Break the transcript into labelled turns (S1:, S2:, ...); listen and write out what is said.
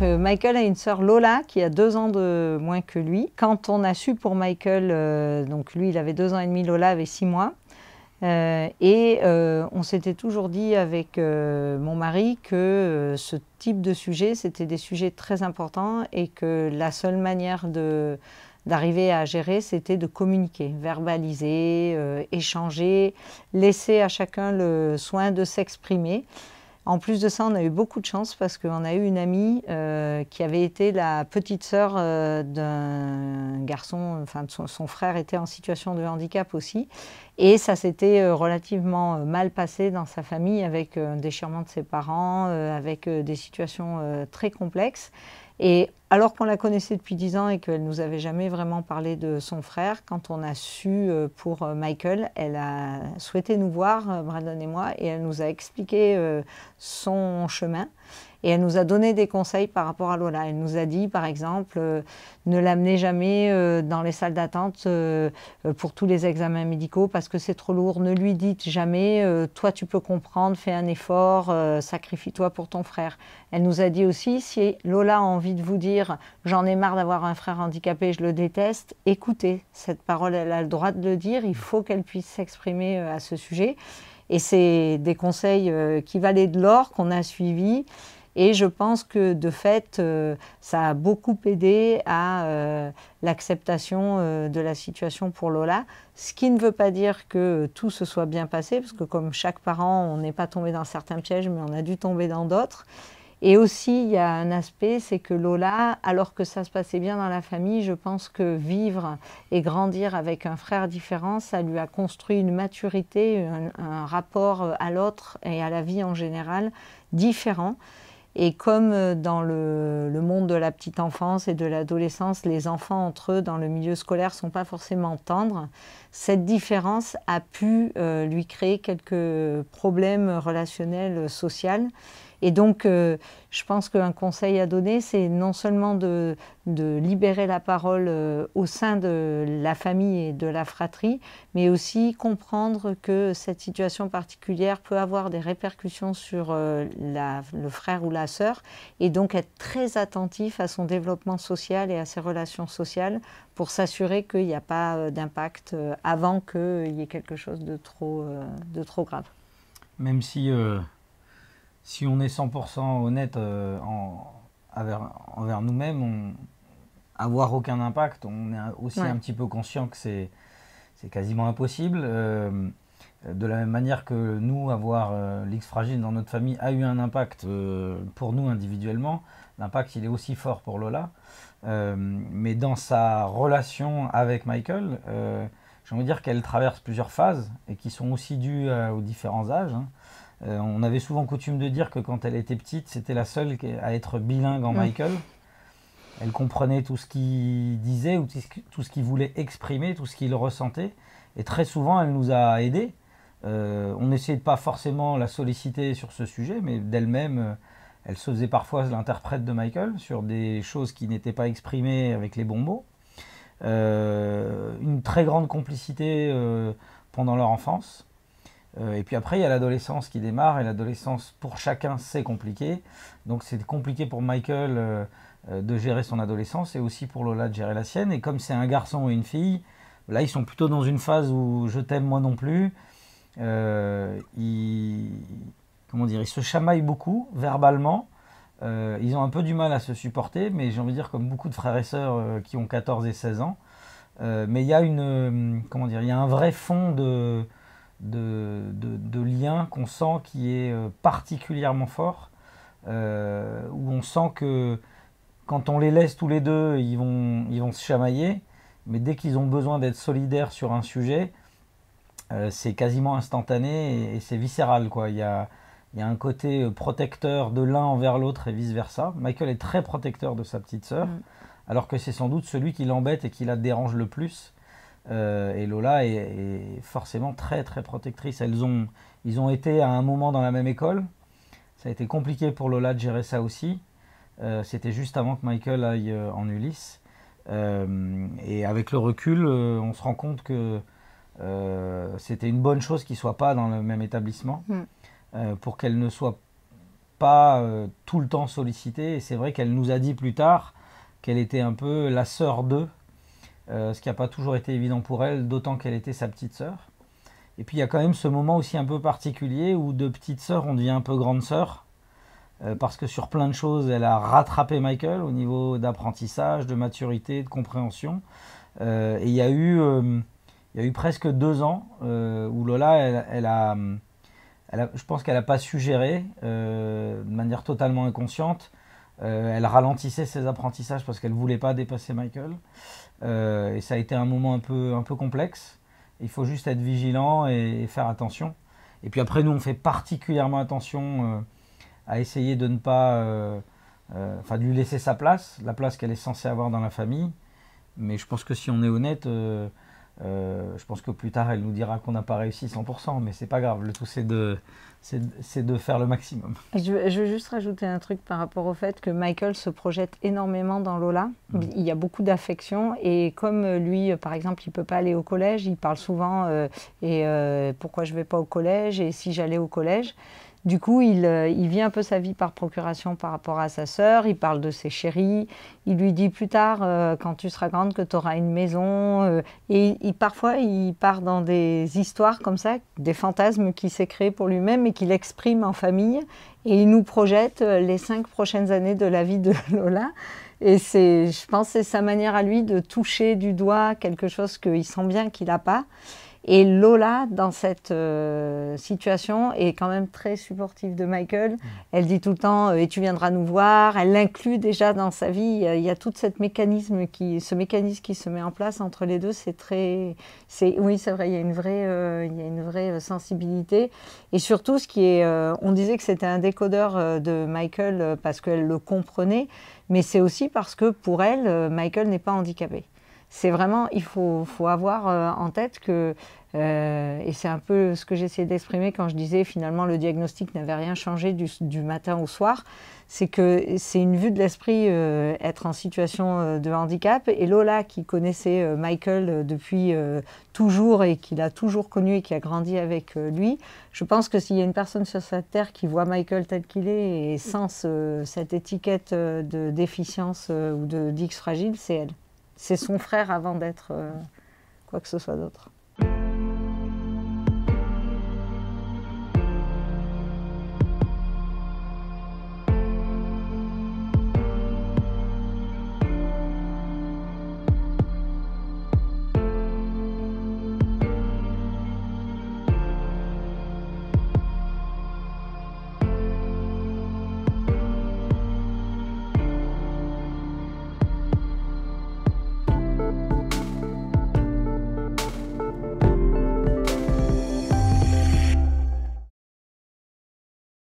S1: Euh, Michael a une sœur Lola qui a deux ans de moins que lui. Quand on a su pour Michael, euh, donc lui il avait deux ans et demi, Lola avait six mois. Euh, et on s'était toujours dit avec mon mari que ce type de sujet, c'était des sujets très importants et que la seule manière d'arriver à gérer, c'était de communiquer, verbaliser, échanger, laisser à chacun le soin de s'exprimer. En plus de ça, on a eu beaucoup de chance parce qu'on a eu une amie euh, qui avait été la petite sœur euh, d'un garçon, son, frère était en situation de handicap aussi, et ça s'était euh, relativement mal passé dans sa famille avec un déchirement de ses parents, avec des situations très complexes. Et alors qu'on la connaissait depuis dix ans et qu'elle nous avait jamais vraiment parlé de son frère, quand on a su euh, pour euh, Michael, elle a souhaité nous voir, euh, Brandon et moi, et elle nous a expliqué son chemin. Et elle nous a donné des conseils par rapport à Lola. Elle nous a dit, par exemple, euh, ne l'amenez jamais euh, dans les salles d'attente euh, pour tous les examens médicaux parce que c'est trop lourd. Ne lui dites jamais, toi tu peux comprendre, fais un effort, sacrifie-toi pour ton frère. Elle nous a dit aussi, si Lola a envie de vous dire, j'en ai marre d'avoir un frère handicapé, je le déteste, écoutez. Cette parole, elle a le droit de le dire, il faut qu'elle puisse s'exprimer à ce sujet. Et c'est des conseils qui valaient de l'or qu'on a suivis. Et je pense que de fait, euh, ça a beaucoup aidé à euh, l'acceptation euh, de la situation pour Lola. Ce qui ne veut pas dire que tout se soit bien passé, parce que comme chaque parent, on n'est pas tombé dans certains pièges, mais on a dû tomber dans d'autres. Et aussi, il y a un aspect, c'est que Lola, alors que ça se passait bien dans la famille, je pense que vivre et grandir avec un frère différent, ça lui a construit une maturité, un, rapport à l'autre et à la vie en général différent. Et comme euh, dans le, monde de la petite enfance et de l'adolescence, les enfants entre eux dans le milieu scolaire sont pas forcément tendres, cette différence a pu euh, lui créer quelques problèmes relationnels, euh, sociaux. Et donc, euh, je pense qu'un conseil à donner, c'est non seulement de, libérer la parole euh, au sein de la famille et de la fratrie, mais aussi comprendre que cette situation particulière peut avoir des répercussions sur euh, le frère ou la sœur, et donc être très attentif à son développement social et à ses relations sociales pour s'assurer qu'il n'y a pas d'impact avant qu'il y ait quelque chose de trop, de trop grave.
S2: Même si si on est 100% honnête euh, envers, nous-mêmes, avoir aucun impact, on est aussi un petit peu conscient que c'est quasiment impossible. Euh, de la même manière que nous, avoir euh, l'X fragile dans notre famille a eu un impact pour nous individuellement, l'impact il est aussi fort pour Lola. mais dans sa relation avec Michael, j'ai envie de dire qu'elle traverse plusieurs phases et qui sont aussi dues aux différents âges. Hein. Euh, on avait souvent coutume de dire que quand elle était petite, c'était la seule à être bilingue en mm. Michael. Elle comprenait tout ce qu'il disait ou tout ce qu'il voulait exprimer, tout ce qu'il ressentait. Et très souvent, elle nous a aidés. Euh, on n'essayait pas forcément la solliciter sur ce sujet, mais d'elle-même, euh, elle se faisait parfois l'interprète de Michael sur des choses qui n'étaient pas exprimées avec les bons mots. une très grande complicité pendant leur enfance. Euh, et puis après, il y a l'adolescence qui démarre, et l'adolescence, pour chacun, c'est compliqué. Donc c'est compliqué pour Michael euh, euh, de gérer son adolescence, et aussi pour Lola de gérer la sienne. Et comme c'est un garçon et une fille, là, ils sont plutôt dans une phase où je t'aime, moi non plus. ils, comment dire, ils se chamaillent beaucoup, verbalement. ils ont un peu du mal à se supporter, mais j'ai envie de dire comme beaucoup de frères et sœurs qui ont 14 et 16 ans. mais il y a une, comment dire, il y a un vrai fond de de, de, lien qu'on sent qui est euh, particulièrement fort, euh, où on sent que quand on les laisse tous les deux, ils vont, ils vont se chamailler, mais dès qu'ils ont besoin d'être solidaires sur un sujet, euh, c'est quasiment instantané et, c'est viscéral. Quoi. Il, y a, un côté protecteur de l'un envers l'autre et vice-versa. Michael est très protecteur de sa petite sœur, mm. alors que c'est sans doute celui qui l'embête et qui la dérange le plus euh, et Lola est, forcément très très protectrice. Elles ont, ils ont été à un moment dans la même école. Ça a été compliqué pour Lola de gérer ça aussi. Euh, c'était juste avant que Michael aille euh, en Ulysse. et avec le recul, on se rend compte que c'était une bonne chose qu'ils ne soient pas dans le même établissement hmm. pour qu'elle ne soit pas tout le temps sollicitée. Et c'est vrai qu'elle nous a dit plus tard qu'elle était un peu la sœur d'eux euh, ce qui n'a pas toujours été évident pour elle, d'autant qu'elle était sa petite sœur. Et puis il y a quand même ce moment aussi un peu particulier où de petite sœur on devient un peu grande sœur, euh, parce que sur plein de choses elle a rattrapé Michael au niveau d'apprentissage, de maturité, de compréhension. Euh, et il y, a eu, il y a eu presque deux ans où Lola, elle, a, je pense qu'elle n'a pas su gérer de manière totalement inconsciente. elle ralentissait ses apprentissages parce qu'elle ne voulait pas dépasser Michael. Euh, et ça a été un moment un peu, un peu complexe. Il faut juste être vigilant et, faire attention. Et puis après, nous, on fait particulièrement attention euh, à essayer de ne pas. Euh, enfin, de lui laisser sa place, la place qu'elle est censée avoir dans la famille. Mais je pense que si on est honnête, euh, je pense que plus tard, elle nous dira qu'on n'a pas réussi 100%, mais c'est pas grave. Le tout, c'est de, faire le maximum.
S1: Je, veux juste rajouter un truc par rapport au fait que Michael se projette énormément dans Lola. Mm. Il y a beaucoup d'affection et comme euh, lui, euh, par exemple, il peut pas aller au collège, il parle souvent et pourquoi je vais pas au collège et si j'allais au collège. Du coup, euh, il, vit un peu sa vie par procuration par rapport à sa sœur, il parle de ses chéris, il lui dit plus tard, euh, quand tu seras grande, que tu auras une maison. Euh, et il, parfois, il part dans des histoires comme ça, des fantasmes qu'il s'est créé pour lui-même et qu'il exprime en famille. Et il nous projette les cinq prochaines années de la vie de Lola. Et c'est, je pense, c'est sa manière à lui de toucher du doigt quelque chose qu'il sent bien qu'il n'a pas. Et Lola, dans cette euh, situation, est quand même très supportive de Michael. Mmh. Elle dit tout le temps euh, Et tu viendras nous voir. Elle l'inclut déjà dans sa vie. Il y a tout cette mécanisme qui, ce mécanisme qui se met en place entre les deux. C'est très. Oui, c'est vrai, il y, a une vraie, euh, il y a une vraie sensibilité. Et surtout, ce qui est. on disait que c'était un décodeur de Michael parce qu'elle le comprenait, mais c'est aussi parce que pour elle, Michael n'est pas handicapé c'est vraiment, il faut, faut avoir en tête que euh, et c'est un peu ce que j'essayais d'exprimer quand je disais finalement le diagnostic n'avait rien changé du, matin au soir. C'est que c'est une vue de l'esprit euh, être en situation euh, de handicap. Et Lola, qui connaissait Michael depuis toujours et qui l'a toujours connu et qui a grandi avec lui, je pense que s'il y a une personne sur cette terre qui voit Michael tel qu'il est et sans cette étiquette de déficience ou de dix fragile, c'est elle. C'est son frère avant d'être quoi que ce soit d'autre.